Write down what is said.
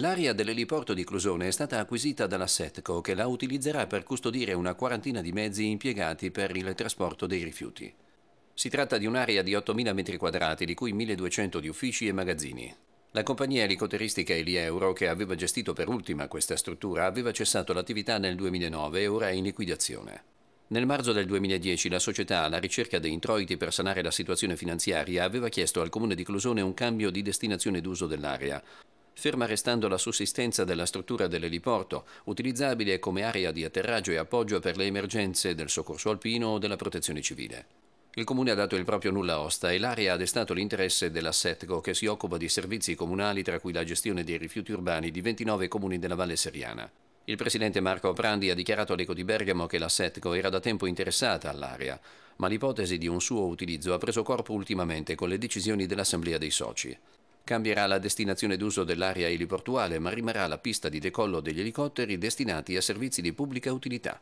L'area dell'eliporto di Clusone è stata acquisita dalla Setco che la utilizzerà per custodire una quarantina di mezzi impiegati per il trasporto dei rifiuti. Si tratta di un'area di 8.000 metri quadrati di cui 1.200 di uffici e magazzini. La compagnia elicotteristica Elieuro, che aveva gestito per ultima questa struttura, aveva cessato l'attività nel 2009 e ora è in liquidazione. Nel marzo del 2010 la società, alla ricerca dei introiti per sanare la situazione finanziaria, aveva chiesto al comune di Clusone un cambio di destinazione d'uso dell'area. Ferma restando la sussistenza della struttura dell'eliporto, utilizzabile come area di atterraggio e appoggio per le emergenze del soccorso alpino o della protezione civile. Il comune ha dato il proprio nulla osta e l'area ha destato l'interesse della SETCO che si occupa di servizi comunali tra cui la gestione dei rifiuti urbani di 29 comuni della Valle Seriana. Il presidente Marco Prandi ha dichiarato all'Eco di Bergamo che la Setco era da tempo interessata all'area, ma l'ipotesi di un suo utilizzo ha preso corpo ultimamente con le decisioni dell'Assemblea dei Soci. Cambierà la destinazione d'uso dell'area eliportuale, ma rimarrà la pista di decollo degli elicotteri destinati a servizi di pubblica utilità.